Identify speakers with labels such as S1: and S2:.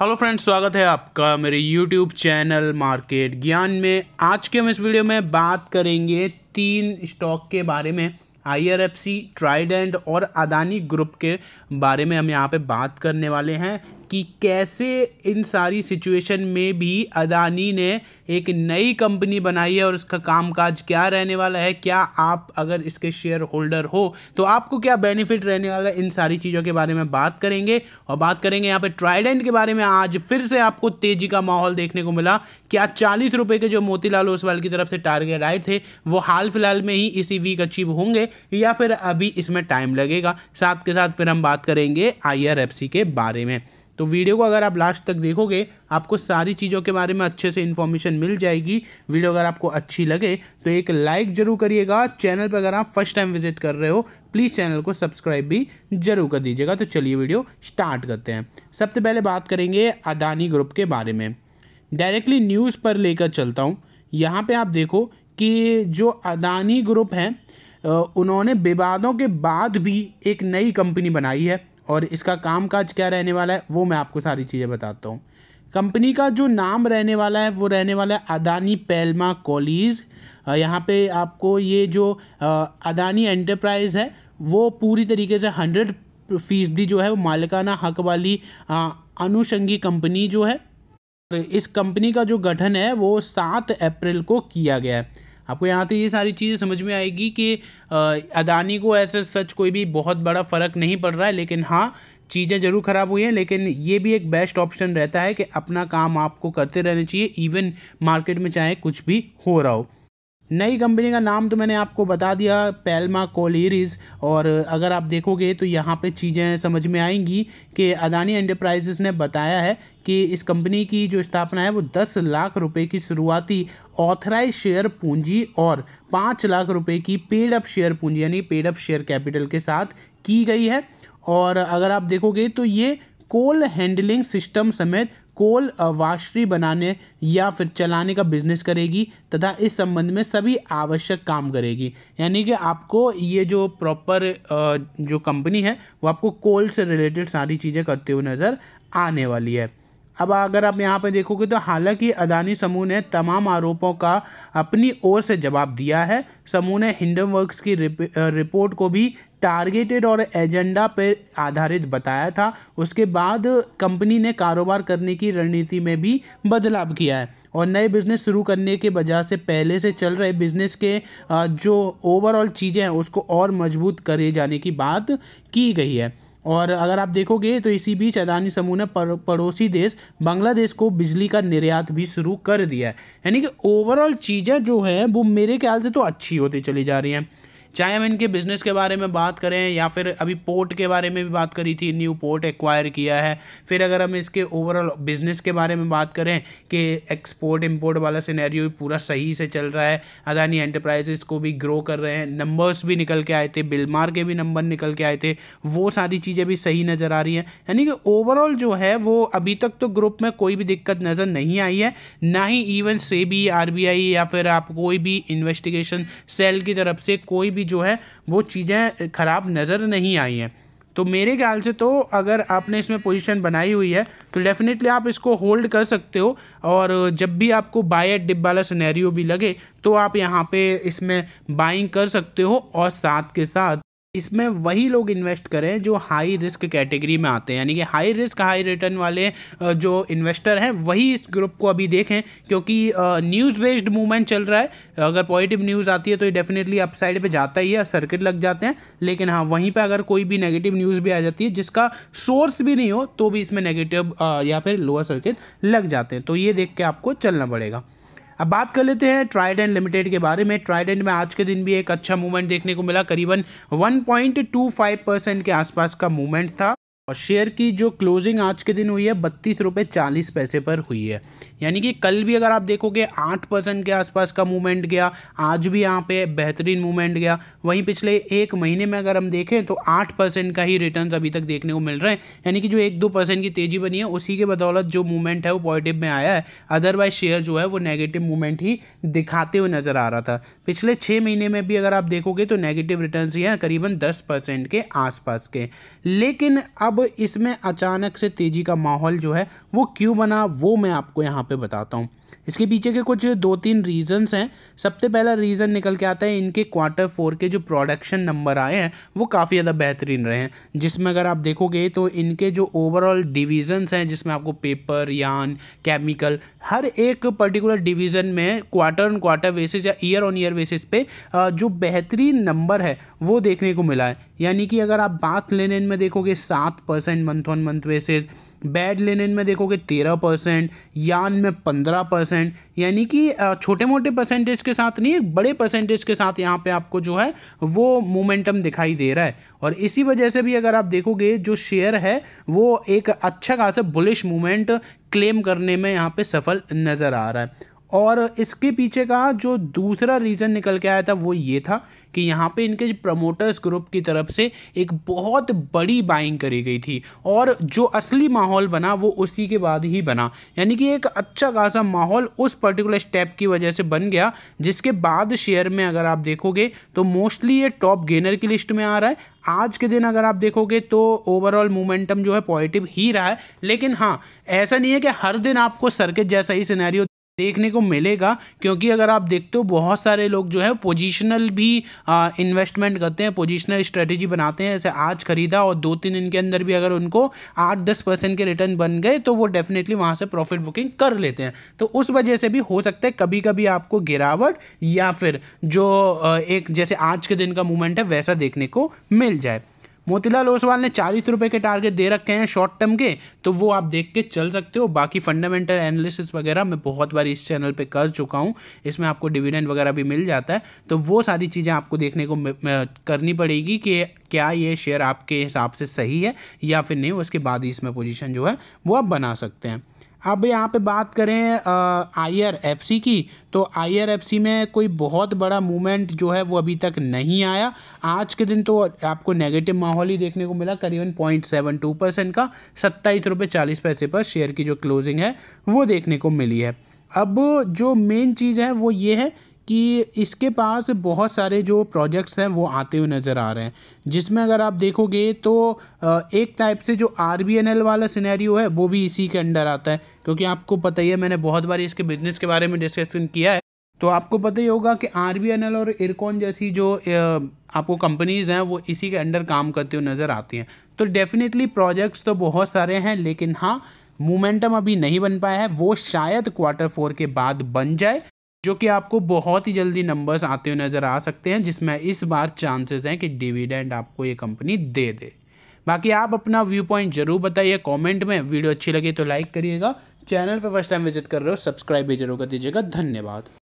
S1: hello friends स्वागत है आपका मेरे यूट्यूब चैनल मार्केट ज्ञान में आज के हम इस वीडियो में बात करेंगे तीन स्टॉक के बारे में I R F C Trident और अदानी ग्रुप के बारे में हम यहाँ पे बात करने वाले हैं कि कैसे इन सारी सिचुएशन में भी अदानी ने एक नई कंपनी बनाई है और उसका कामकाज क्या रहने वाला है क्या आप अगर इसके शेयर होल्डर हो तो आपको क्या बेनिफिट रहने वाला है इन सारी चीज़ों के बारे में बात करेंगे और बात करेंगे यहाँ पे ट्राइडेंट के बारे में आज फिर से आपको तेज़ी का माहौल देखने को मिला क्या चालीस रुपये के जो मोतीलाल ओसवाल की तरफ से टारगेट आए थे वो हाल फिलहाल में ही इसी वीक अचीव होंगे या फिर अभी इसमें टाइम लगेगा साथ के साथ फिर हम बात करेंगे आई के बारे में तो वीडियो को अगर आप लास्ट तक देखोगे आपको सारी चीज़ों के बारे में अच्छे से इन्फॉर्मेशन मिल जाएगी वीडियो अगर आपको अच्छी लगे तो एक लाइक ज़रूर करिएगा चैनल पर अगर आप फर्स्ट टाइम विजिट कर रहे हो प्लीज़ चैनल को सब्सक्राइब भी जरूर कर दीजिएगा तो चलिए वीडियो स्टार्ट करते हैं सबसे पहले बात करेंगे अदानी ग्रुप के बारे में डायरेक्टली न्यूज़ पर लेकर चलता हूँ यहाँ पर आप देखो कि जो अदानी ग्रुप हैं उन्होंने विवादों के बाद भी एक नई कंपनी बनाई है और इसका काम काज क्या रहने वाला है वो मैं आपको सारी चीज़ें बताता हूँ कंपनी का जो नाम रहने वाला है वो रहने वाला है अदानी पेलमा कॉलीज यहाँ पे आपको ये जो अदानी एंटरप्राइज है वो पूरी तरीके से हंड्रेड फीसदी जो है वो मालिकाना हक वाली अनुषंगी कंपनी जो है तो इस कंपनी का जो गठन है वो सात अप्रैल को किया गया है आपको यहाँ से ये सारी चीज़ें समझ में आएगी कि अदानी को ऐसे सच कोई भी बहुत बड़ा फ़र्क नहीं पड़ रहा है लेकिन हाँ चीज़ें ज़रूर ख़राब हुई हैं लेकिन ये भी एक बेस्ट ऑप्शन रहता है कि अपना काम आपको करते रहना चाहिए इवन मार्केट में चाहे कुछ भी हो रहा हो नई कंपनी का नाम तो मैंने आपको बता दिया पैल्मा कोलेरिस और अगर आप देखोगे तो यहाँ पे चीज़ें समझ में आएंगी कि अदानी एंटरप्राइजेस ने बताया है कि इस कंपनी की जो स्थापना है वो दस लाख रुपए की शुरुआती ऑथराइज शेयर पूंजी और पाँच लाख रुपए की पेड अप शेयर पूंजी यानी पेड अप शेयर कैपिटल के साथ की गई है और अगर आप देखोगे तो ये कोल हैंडलिंग सिस्टम समेत कोल वाशरी बनाने या फिर चलाने का बिजनेस करेगी तथा इस संबंध में सभी आवश्यक काम करेगी यानी कि आपको ये जो प्रॉपर जो कंपनी है वो आपको कोल से रिलेटेड सारी चीज़ें करते हुए नज़र आने वाली है अब अगर आप यहाँ पर देखोगे तो हालांकि अदानी समूह ने तमाम आरोपों का अपनी ओर से जवाब दिया है समूह ने हिंडनवर्क्स की रिप, रिपोर्ट को भी टारगेटेड और एजेंडा पर आधारित बताया था उसके बाद कंपनी ने कारोबार करने की रणनीति में भी बदलाव किया है और नए बिजनेस शुरू करने के वजह से पहले से चल रहे बिजनेस के जो ओवरऑल चीज़ें हैं उसको और मजबूत करे जाने की बात की गई है और अगर आप देखोगे तो इसी बीच अदानी समूह ने पड़ोसी देश बांग्लादेश को बिजली का निर्यात भी शुरू कर दिया है यानी कि ओवरऑल चीज़ें जो हैं वो मेरे ख्याल से तो अच्छी होती चली जा रही हैं चाहे हम इनके बिज़नेस के बारे में बात करें या फिर अभी पोर्ट के बारे में भी बात करी थी न्यू पोर्ट एक्वायर किया है फिर अगर हम इसके ओवरऑल बिज़नेस के बारे में बात करें कि एक्सपोर्ट इम्पोर्ट वाला सिनेरियो पूरा सही से चल रहा है अदानी एंटरप्राइजेस को भी ग्रो कर रहे हैं नंबर्स भी निकल के आए थे बिलमार के भी नंबर निकल के आए थे वो सारी चीज़ें भी सही नज़र आ रही हैं यानी कि ओवरऑल जो है वो अभी तक तो ग्रुप में कोई भी दिक्कत नज़र नहीं आई है ना ही इवन से आरबीआई या फिर आप कोई भी इन्वेस्टिगेशन सेल की तरफ से कोई भी जो है वो चीज़ें ख़राब नज़र नहीं आई हैं तो मेरे ख्याल से तो अगर आपने इसमें पोजीशन बनाई हुई है तो डेफिनेटली आप इसको होल्ड कर सकते हो और जब भी आपको बाय एट डिप वाला सिनेरियो भी लगे तो आप यहाँ पे इसमें बाइंग कर सकते हो और साथ के साथ इसमें वही लोग इन्वेस्ट करें जो हाई रिस्क कैटेगरी में आते हैं यानी कि हाई रिस्क हाई रिटर्न वाले जो इन्वेस्टर हैं वही इस ग्रुप को अभी देखें क्योंकि न्यूज़ बेस्ड मूवमेंट चल रहा है अगर पॉजिटिव न्यूज़ आती है तो ये डेफिनेटली अपसाइड पे जाता ही है सर्किट लग जाते हैं लेकिन हाँ वहीं पर अगर कोई भी नेगेटिव न्यूज़ भी आ जाती है जिसका सोर्स भी नहीं हो तो भी इसमें नेगेटिव या फिर लोअर सर्किट लग जाते हैं तो ये देख के आपको चलना पड़ेगा अब बात कर लेते हैं ट्राइडेंट लिमिटेड के बारे में ट्राइडेंट में आज के दिन भी एक अच्छा मूवमेंट देखने को मिला करीबन 1.25 परसेंट के आसपास का मूवमेंट था और शेयर की जो क्लोजिंग आज के दिन हुई है बत्तीस रुपये चालीस पैसे पर हुई है यानी कि कल भी अगर आप देखोगे आठ परसेंट के आसपास का मूवमेंट गया आज भी यहाँ पे बेहतरीन मूवमेंट गया वहीं पिछले एक महीने में अगर हम देखें तो आठ परसेंट का ही रिटर्न अभी तक देखने को मिल रहे हैं यानी कि जो एक दो परसेंट की तेज़ी बनी है उसी के बदौलत जो मूवमेंट है वो पॉजिटिव में आया है अदरवाइज शेयर जो है वो नेगेटिव मूवमेंट ही दिखाते हुए नज़र आ रहा था पिछले छः महीने में भी अगर आप देखोगे तो नेगेटिव रिटर्न ही हैं करीबन दस के आसपास के लेकिन अब अब इसमें अचानक से तेज़ी का माहौल जो है वो क्यों बना वो मैं आपको यहाँ पे बताता हूँ इसके पीछे के कुछ दो तीन रीजंस हैं सबसे पहला रीज़न निकल के आता है इनके क्वार्टर फोर के जो प्रोडक्शन नंबर आए हैं वो काफ़ी ज़्यादा बेहतरीन रहे हैं जिसमें अगर आप देखोगे तो इनके जो ओवरऑल डिवीजन्स हैं जिसमें आपको पेपर यान केमिकल हर एक पर्टिकुलर डिवीज़न में क्वार्टर ऑन क्वार्टर बेसिस या ईयर ऑन ईयर बेसिस पे जो बेहतरीन नंबर है वो देखने को मिला है यानी कि अगर आप बात लेन में देखोगे सात percent month on month basis बेड लेने में देखोगे तेरह परसेंट यान में पंद्रह परसेंट यानी कि छोटे मोटे परसेंटेज के साथ नहीं बड़े परसेंटेज के साथ यहाँ पे आपको जो है वो मोमेंटम दिखाई दे रहा है और इसी वजह से भी अगर आप देखोगे जो शेयर है वो एक अच्छा खासा बुलिश मोमेंट क्लेम करने में यहाँ पे सफल नज़र आ रहा है और इसके पीछे का जो दूसरा रीज़न निकल के आया था वो ये था कि यहाँ पे इनके प्रमोटर्स ग्रुप की तरफ से एक बहुत बड़ी बाइंग करी गई थी और जो असली माहौल बना वो उसी के बाद ही बना यानी कि एक अच्छा खासा माहौल उस पर्टिकुलर स्टेप की वजह से बन गया जिसके बाद शेयर में अगर आप देखोगे तो मोस्टली ये टॉप गेनर की लिस्ट में आ रहा है आज के दिन अगर आप देखोगे तो ओवरऑल मोमेंटम जो है पॉजिटिव ही रहा है लेकिन हाँ ऐसा नहीं है कि हर दिन आपको सर्किट जैसा ही सिनेरियो देखने को मिलेगा क्योंकि अगर आप देखते हो बहुत सारे लोग जो है पोजिशनल भी इन्वेस्टमेंट करते हैं पोजिशनल स्ट्रेटेजी बनाते हैं जैसे आज खरीदा और दो तीन दिन के अंदर भी अगर उनको आठ दस परसेंट के रिटर्न बन गए तो वो डेफिनेटली वहाँ से प्रॉफिट बुकिंग कर लेते हैं तो उस वजह से भी हो सकता है कभी कभी आपको गिरावट या फिर जो एक जैसे आज के दिन का मूवमेंट है वैसा देखने को मिल जाए मोतीलाल ओसवाल ने चालीस रुपये के टारगेट दे रखे हैं शॉर्ट टर्म के तो वो आप देख के चल सकते हो बाकी फंडामेंटल एनालिसिस वगैरह मैं बहुत बार इस चैनल पे कर चुका हूँ इसमें आपको डिविडेंड वगैरह भी मिल जाता है तो वो सारी चीज़ें आपको देखने को करनी पड़ेगी कि क्या ये शेयर आपके हिसाब से सही है या फिर नहीं उसके बाद ही इसमें पोजिशन जो है वो आप बना सकते हैं अब यहाँ पे बात करें आई आर एफ सी की तो आई आर एफ सी में कोई बहुत बड़ा मूवमेंट जो है वो अभी तक नहीं आया आज के दिन तो आपको नेगेटिव माहौल ही देखने को मिला करीबन पॉइंट सेवन टू परसेंट का सत्ताईस रुपये चालीस पैसे पर शेयर की जो क्लोजिंग है वो देखने को मिली है अब जो मेन चीज़ है वो ये है कि इसके पास बहुत सारे जो प्रोजेक्ट्स हैं वो आते हुए नज़र आ रहे हैं जिसमें अगर आप देखोगे तो एक टाइप से जो आर बी एन एल वाला सिनेरियो है वो भी इसी के अंडर आता है क्योंकि आपको पता ही है मैंने बहुत बार इसके बिजनेस के बारे में डिस्कशन किया है तो आपको पता ही होगा कि आर बी एन एल और इरकॉन जैसी जो आपको कंपनीज़ हैं वो इसी के अंडर काम करती हुई नज़र आती हैं तो डेफिनेटली प्रोजेक्ट्स तो बहुत सारे हैं लेकिन हाँ मोमेंटम अभी नहीं बन पाया है वो शायद क्वार्टर फोर के बाद बन जाए जो कि आपको बहुत ही जल्दी नंबर्स आते हुए नज़र आ सकते हैं जिसमें इस बार चांसेस हैं कि डिविडेंड आपको ये कंपनी दे दे बाकी आप अपना व्यू पॉइंट जरूर बताइए कमेंट में वीडियो अच्छी लगी तो लाइक करिएगा चैनल पर फर्स्ट टाइम विजिट कर रहे हो सब्सक्राइब भी जरूर कर दीजिएगा धन्यवाद